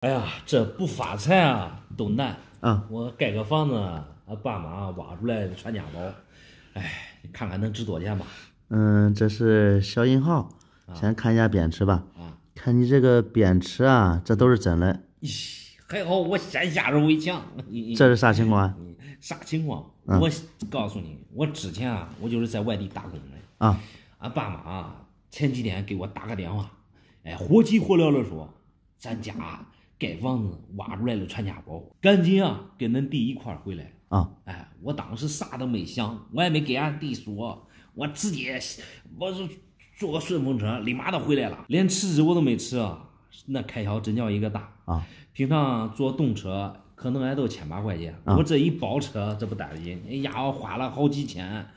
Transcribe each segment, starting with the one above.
哎呀，这不发财啊都难啊！我盖个房子，俺爸妈挖出来传家宝，哎，你看看能值多少钱吧？嗯，这是小银号，先看一下边齿吧。啊，看你这个边齿啊，这都是真的。咦，还好我先下手为强。这是啥情况？啊？啥情况？我告诉你，我之前啊，我就是在外地打工的啊。俺爸妈前几天给我打个电话，哎，火急火燎的说，咱家。盖房子挖出来了传家宝，赶紧啊，跟恁弟一块儿回来啊！哎，我当时啥都没想，我也没给俺弟说，我直接我是坐个顺风车，立马就回来了，连吃食我都没吃，那开销真叫一个大啊！平常坐动车可能也就千把块钱，我这一包车这不单了紧，哎呀，花了好几千，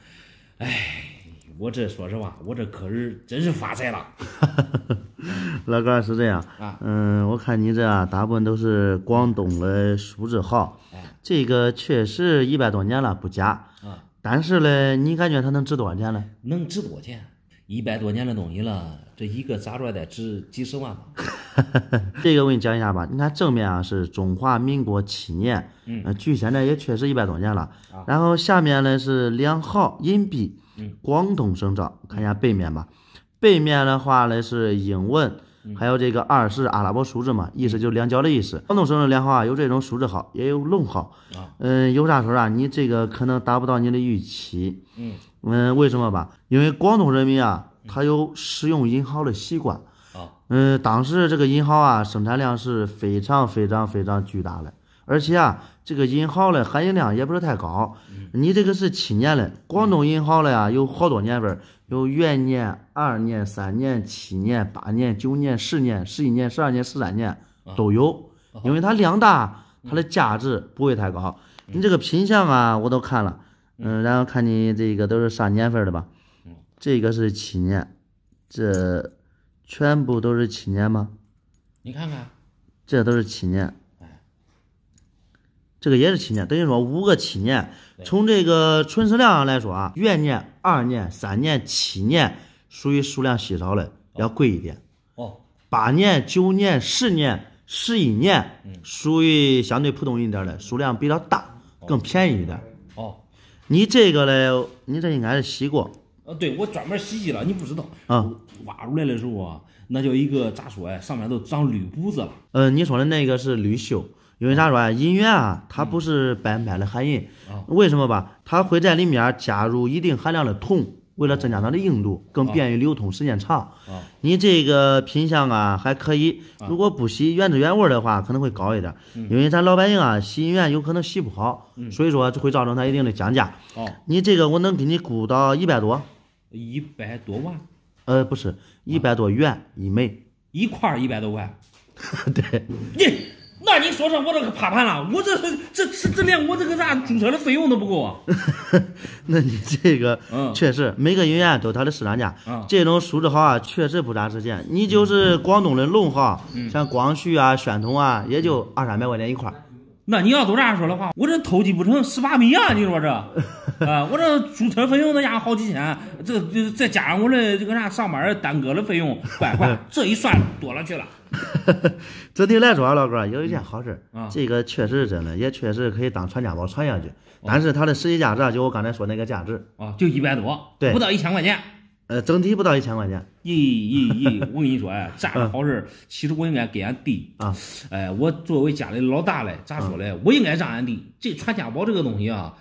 哎，我这说实话，我这可是真是发财了。老哥是这样，嗯，我看你这大部分都是广东的数字号，这个确实一百多年了不假，但是嘞，你感觉它能值多少钱呢？能值多少钱？一百多年的东西了，这一个咋着也得值几十万吧？哈哈哈这个我给你讲一下吧，你看正面啊是中华民国七年，嗯，距现在也确实一百多年了，啊，然后下面呢是两号银币，嗯，广东省造，看一下背面吧。背面的话嘞是英文，还有这个二十阿拉伯数字嘛，意思就是两角的意思。广东省的两行啊有这种数字号，也有龙号。嗯，有啥说啥，你这个可能达不到你的预期。嗯嗯，为什么吧？因为广东人民啊，他有使用银行的习惯。嗯，当时这个银行啊，生产量是非常非常非常巨大的，而且啊，这个银行的含银量也不是太高。你这个是七年的，广东银行的呀有好多年份。有元年、二年、三年、七年、八年、九年、十年、十一年、十二年、十三年都有，因为它量大，它的价值不会太高。你这个品相啊，我都看了，嗯，然后看你这个都是啥年份的吧？这个是七年，这全部都是七年吗？你看看，这都是七年。这个也是七年，等于说五个七年。从这个存世量上来说啊，元年、二年、三年、七年属于数量稀少的，要贵一点。哦。八年、九年、十年、十一年，属于相对普通一点的，数量比较大，更便宜一点。哦。你这个嘞，你这应该是洗过。呃，对，我专门洗洗了，你不知道啊。挖出来的时候啊，那叫一个咋说哎，上面都长绿布子了。嗯，你说的那个是绿锈。因为啥说啊，银元啊，它不是百分百的含银，为什么吧？它会在里面加入一定含量的铜，为了增加它的硬度，更便于流通，时间长。你这个品相啊还可以，如果不洗原汁原味的话，可能会高一点。因为咱老百姓啊洗银元有可能洗不好，所以说就会造成它一定的降价。你这个我能给你估到一百多，一百多万？呃，不是，一百多元一枚，一块一百多块？对。你。那你说说，我这个趴盘了，我这这这这连我这个啥租车的费用都不够啊。那你这个，嗯，确实每个医院都它的市场价。嗯，这种数字好啊，确实不咋值钱。你就是广东的龙行，像光绪啊、宣统啊，也就二三百块钱一块那你要都这样说的话，我这偷鸡不成蚀把米啊！你说这。啊，我这租车费用那家伙好几千，这这再加上我这这个啥上班耽搁的费用 百块，这一算多了去了。整体来说啊，老哥有一件好事儿，啊，这个确实是真的，也确实可以当传家宝传下去。但是它的实际价值，就我刚才说那个价值啊，就一百多，对，不到一千块钱。呃，整体不到一千块钱。咦咦咦，我跟你说啊，这样的好事儿，其实我应该给俺弟啊。哎，我作为家里老大嘞，咋说嘞？我应该让俺弟。这传家宝这个东西啊。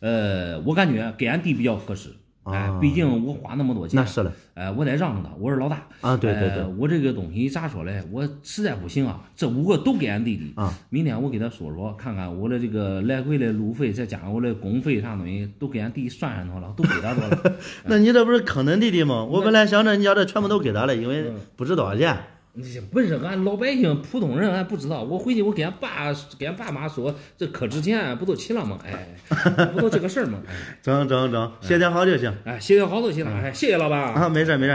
呃，我感觉给俺弟比较合适，哎，毕竟我花那么多钱，那是哎，我得让着他，我是老大，啊，对对对，我这个东西咋说嘞？我实在不行啊，这五个都给俺弟弟，啊，明天我给他说说，看看我的这个来回的路费，再加上我的工费啥东西，都给俺弟算算妥了，都给他了。那你这不是坑恁弟弟吗？我本来想着你要这全部都给他了，因为不值多少钱。本身俺老百姓普通人俺不知道，我回去我给俺爸给俺爸妈说，这可值钱，不都齐了吗？哎，不都这个事儿吗？中中中，协 调好就行。哎，协调好就行了。哎，谢谢老板。啊，没事没事。